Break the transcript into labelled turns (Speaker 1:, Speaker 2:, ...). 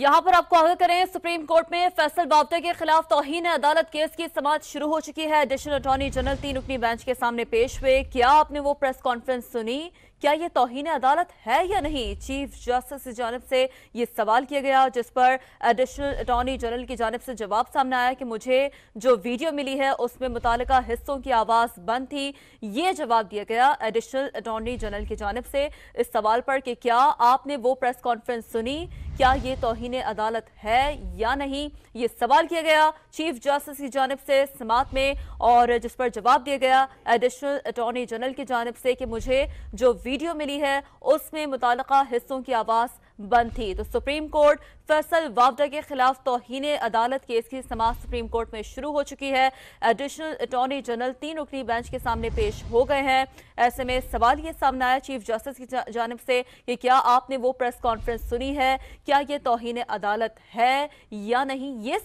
Speaker 1: यहां पर आपको आगे करें सुप्रीम कोर्ट में फैसल बाबते के खिलाफ तोहन अदालत केस की समाज शुरू हो चुकी है एडिशनल अटॉर्नी जनरल तीन रुकनी बेंच के सामने पेश हुए क्या आपने वो प्रेस कॉन्फ्रेंस सुनी क्या ये तोहन अदालत है या नहीं चीफ जस्टिस की जानब से ये सवाल किया गया जिस पर एडिशनल अटॉर्नी जनरल की जानब से जवाब सामने आया कि मुझे जो वीडियो मिली है उसमें मुतल हिस्सों की आवाज़ बंद थी ये जवाब दिया गया एडिशनल अटॉर्नी जनरल की जानब से इस सवाल पर कि क्या आपने वो प्रेस कॉन्फ्रेंस सुनी क्या ये तोहन अदालत है या नहीं ये सवाल किया गया चीफ जस्टिस की जानब से समात में और जिस पर जवाब दिया गया एडिशनल अटॉर्नी जनरल की जानब से कि मुझे जो वीडियो मिली है उसमें मुतल हिस्सों की आवाज़ बंद थी तो सुप्रीम कोर्ट फैसल वावडा के खिलाफ तोहन अदालत केस की समाज सुप्रीम कोर्ट में शुरू हो चुकी है एडिशनल अटॉर्नी जनरल तीन रुकनी बेंच के सामने पेश हो गए हैं ऐसे में सवाल ये सामने आया चीफ जस्टिस की जानब से कि क्या आपने वो प्रेस कॉन्फ्रेंस सुनी है क्या ये तोहन अदालत है या नहीं ये